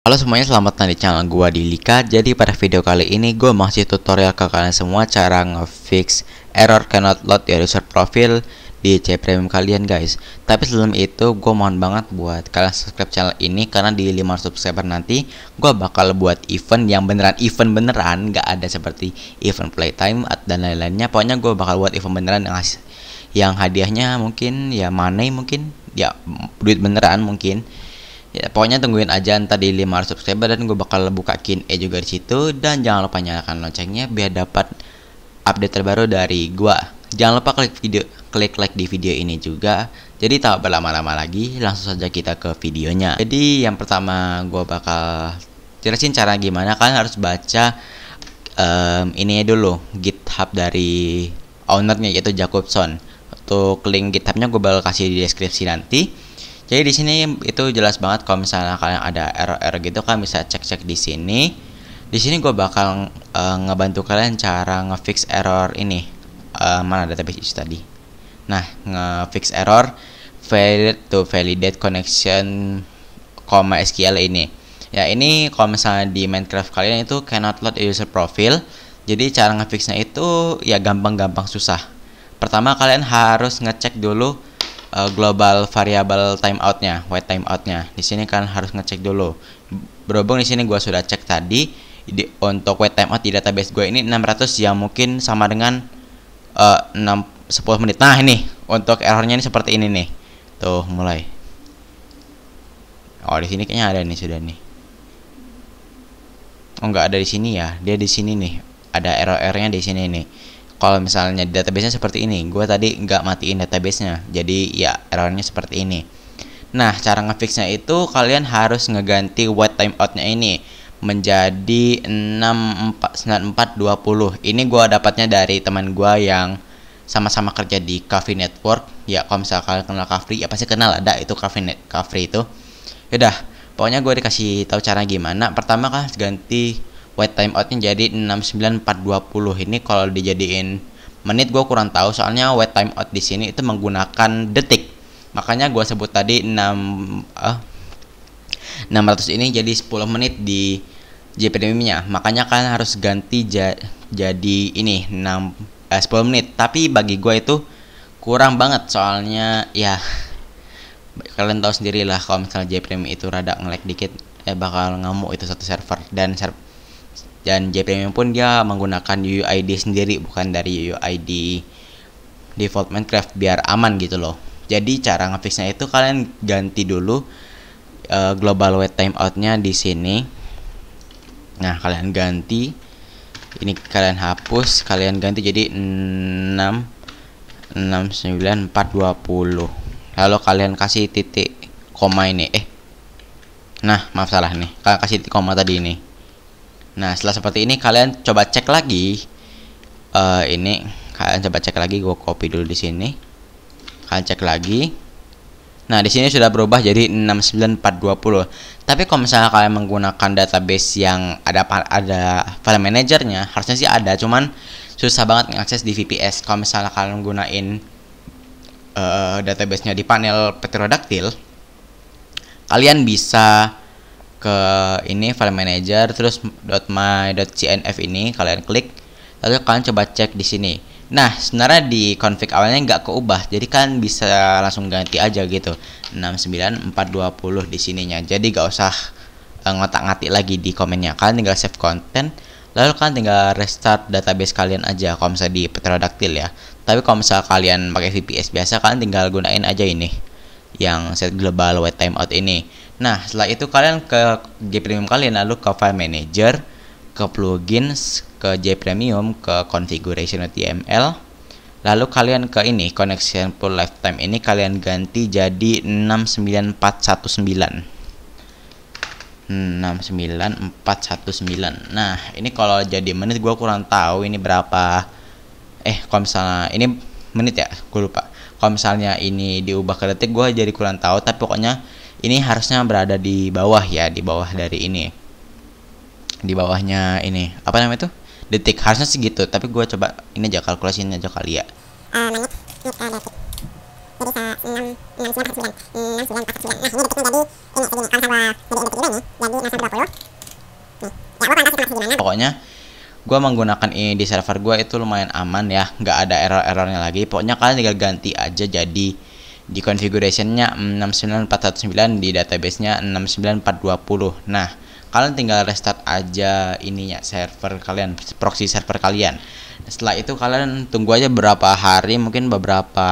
Halo semuanya, selamat datang di channel gua di Lika. Jadi pada video kali ini gua masih tutorial ke kalian semua cara ngefix error cannot load di user profile di C Premium kalian guys. Tapi sebelum itu gua mohon banget buat kalian subscribe channel ini karena di 5 subscriber nanti gua bakal buat event yang beneran event beneran, gak ada seperti event playtime dan lain-lainnya. Pokoknya gua bakal buat event beneran yang yang hadiahnya mungkin ya money mungkin ya duit beneran mungkin Ya, pokoknya tungguin aja ntar di 500 subscriber dan gue bakal buka kin e juga di situ dan jangan lupa nyalakan loncengnya biar dapat update terbaru dari gue. Jangan lupa klik video klik like di video ini juga. Jadi tak berlama-lama lagi, langsung saja kita ke videonya. Jadi yang pertama gue bakal jelasin cara gimana kan harus baca um, ini dulu GitHub dari ownernya yaitu Jacobson. Untuk link GitHubnya gue bakal kasih di deskripsi nanti jadi di sini itu jelas banget kalau misalnya kalian ada error-error gitu kan bisa cek-cek di sini. Di sini gue bakal uh, ngebantu kalian cara ngefix error ini. Uh, mana database itu tadi? Nah, ngefix error failed to validate connection comma SQL ini. Ya, ini kalau misalnya di Minecraft kalian itu cannot load user profile. Jadi cara ngefixnya itu ya gampang-gampang susah. Pertama kalian harus ngecek dulu Eh, global variable timeoutnya, wait timeoutnya. Di sini kan harus ngecek dulu. Berhubung di sini gue sudah cek tadi, di, untuk wait timeout di database gue ini 600 yang mungkin sama dengan uh, 6 10 menit. Nah, ini untuk errornya ini seperti ini nih. Tuh, mulai. Oh, di sini kayaknya ada nih sudah nih. Oh, nggak ada di sini ya. Dia di sini nih. Ada error-errornya di sini nih kalau misalnya database-nya seperti ini gue tadi nggak matiin database-nya, jadi ya errornya seperti ini nah cara ngefixnya itu kalian harus ngeganti wait timeout-nya ini menjadi 649420 ini gue dapatnya dari teman gue yang sama-sama kerja di Cafe Network ya kalau misalnya kalian kenal Kafri ya pasti kenal ada itu Cafe Net Coffee itu yaudah pokoknya gue dikasih tahu cara gimana pertama kan ganti Wait time outnya jadi 69420 ini kalau dijadiin menit gue kurang tahu soalnya wait time out di sini itu menggunakan detik makanya gue sebut tadi 6 eh, 600 ini jadi 10 menit di JPDM nya makanya kan harus ganti ja, jadi ini 6 eh, 10 menit tapi bagi gue itu kurang banget soalnya ya kalian tahu sendiri lah kalau misalnya JPDM itu rada ngelek dikit eh bakal ngamuk itu satu server dan server dan JPM pun dia menggunakan UUID sendiri bukan dari UUID default Minecraft biar aman gitu loh jadi cara ngefixnya itu kalian ganti dulu uh, global wait timeoutnya di sini nah kalian ganti ini kalian hapus kalian ganti jadi 6 69 420 lalu kalian kasih titik koma ini eh nah maaf salah nih kalian kasih titik koma tadi ini Nah, setelah seperti ini kalian coba cek lagi uh, ini kalian coba cek lagi gue copy dulu di sini. Kalian cek lagi. Nah, di sini sudah berubah jadi 69420. Tapi kalau misalnya kalian menggunakan database yang ada ada file manajernya, harusnya sih ada, cuman susah banget mengakses di VPS. Kalau misalnya kalian gunain uh, eh, database-nya di panel Petrodactyl, kalian bisa ke ini file manager terus .my.cnf ini kalian klik lalu kalian coba cek di sini. Nah, sebenarnya di config awalnya nggak keubah, jadi kan bisa langsung ganti aja gitu. 69420 di sininya. Jadi nggak usah eh, ngotak-ngatik lagi di komennya. Kalian tinggal save content lalu kalian tinggal restart database kalian aja kalau misalnya di Petrodactyl ya. Tapi kalau misalnya kalian pakai VPS biasa, kalian tinggal gunain aja ini yang set global wait timeout ini. Nah, setelah itu kalian ke J premium kalian lalu ke file manager, ke plugins, ke J premium ke configuration HTML. Lalu kalian ke ini connection pool lifetime ini kalian ganti jadi 69419. 69419. Nah, ini kalau jadi menit gua kurang tahu ini berapa. Eh, kalau misalnya ini menit ya, gue lupa. Kalau misalnya ini diubah ke detik gua jadi kurang tahu, tapi pokoknya ini harusnya berada di bawah ya di bawah dari ini di bawahnya ini apa namanya tuh detik harusnya segitu tapi gue coba ini aja kalkulasinya aja kali ya pokoknya gue menggunakan ini di server gue itu lumayan aman ya nggak ada error-errornya lagi pokoknya kalian tinggal ganti aja jadi di configurationnya 69409 di databasenya 69420 nah kalian tinggal restart aja ininya server kalian proxy server kalian setelah itu kalian tunggu aja berapa hari mungkin beberapa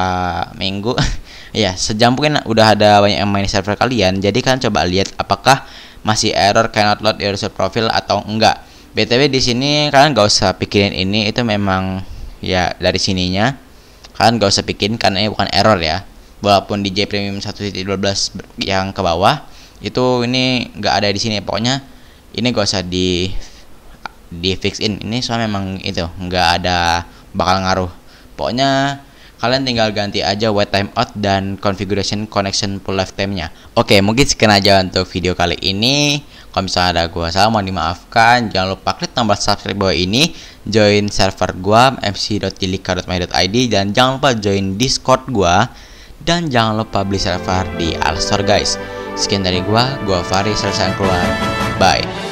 minggu ya sejam mungkin udah ada banyak yang main server kalian jadi kalian coba lihat apakah masih error cannot load your profile atau enggak btw di sini kalian nggak usah pikirin ini itu memang ya dari sininya kalian nggak usah pikirin karena ini bukan error ya walaupun di Premium 1.12 yang ke bawah itu ini nggak ada di sini pokoknya ini gak usah di di fix in ini soalnya memang itu nggak ada bakal ngaruh pokoknya kalian tinggal ganti aja wait out dan configuration connection full lifetime nya oke mungkin sekian aja untuk video kali ini kalau misalnya ada gua salah mohon dimaafkan jangan lupa klik tombol subscribe bawah ini join server gua mc.jilika.my.id dan jangan lupa join discord gua dan jangan lupa beli server di Alstor guys. Sekian dari gua, gua faris selesai keluar. Bye.